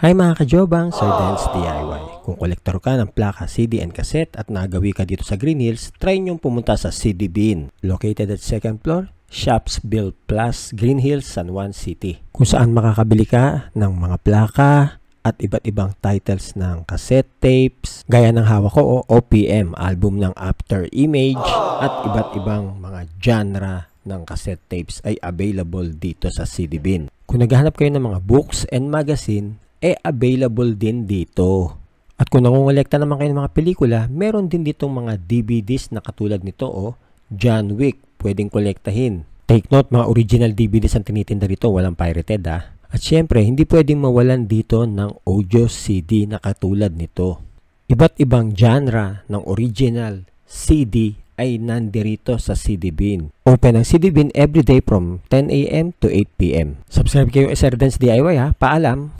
Hi mga kajobang, Sir Dance DIY. Kung kolektor ka ng plaka, CD and cassette at nagawi ka dito sa Green Hills, try niyong pumunta sa CD Bin. Located at second floor, Shops Shopsville Plus, Green Hills, San Juan City. Kung saan makakabili ka ng mga plaka, at iba't ibang titles ng cassette tapes, gaya ng hawak ko oh, o OPM, album ng After Image, at iba't ibang mga genre ng cassette tapes ay available dito sa CD Bin. Kung naghahanap kayo ng mga books and magazine, eh available din dito. At kung nangungolekta naman kayo ng mga pelikula, meron din ditong mga DVDs na katulad nito o oh, John Wick, pwedeng kolektahin. Take note, mga original DVDs ang tinitinda dito, walang pirated ah. At syempre, hindi pwedeng mawalan dito ng audio CD na katulad nito. Iba't ibang genre ng original CD ay nandirito sa CD Bin. Open ang CD Bin everyday from 10 a.m. to 8 p.m. Subscribe kayo sa Dance DIY ha. Ah. Paalam!